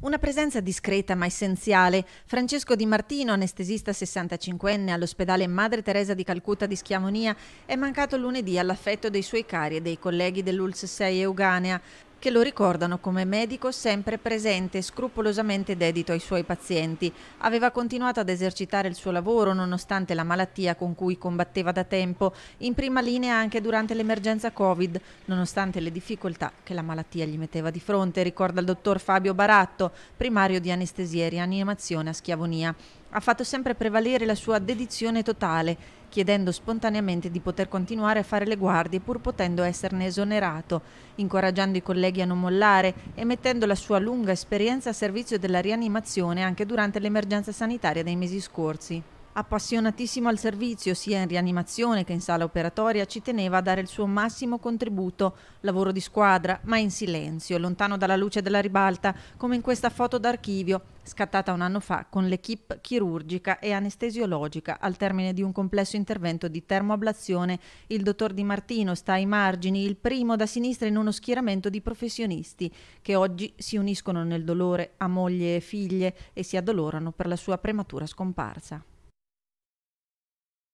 Una presenza discreta ma essenziale. Francesco Di Martino, anestesista 65enne all'ospedale Madre Teresa di Calcutta di Schiamonia, è mancato lunedì all'affetto dei suoi cari e dei colleghi dell'ULS 6 Euganea che lo ricordano come medico sempre presente e scrupolosamente dedito ai suoi pazienti. Aveva continuato ad esercitare il suo lavoro nonostante la malattia con cui combatteva da tempo, in prima linea anche durante l'emergenza Covid, nonostante le difficoltà che la malattia gli metteva di fronte, ricorda il dottor Fabio Baratto, primario di anestesia e rianimazione a Schiavonia. Ha fatto sempre prevalere la sua dedizione totale chiedendo spontaneamente di poter continuare a fare le guardie pur potendo esserne esonerato, incoraggiando i colleghi a non mollare e mettendo la sua lunga esperienza a servizio della rianimazione anche durante l'emergenza sanitaria dei mesi scorsi. Appassionatissimo al servizio sia in rianimazione che in sala operatoria, ci teneva a dare il suo massimo contributo, lavoro di squadra, ma in silenzio, lontano dalla luce della ribalta, come in questa foto d'archivio scattata un anno fa con l'equipe chirurgica e anestesiologica al termine di un complesso intervento di termoablazione. Il dottor Di Martino sta ai margini, il primo da sinistra in uno schieramento di professionisti che oggi si uniscono nel dolore a moglie e figlie e si addolorano per la sua prematura scomparsa.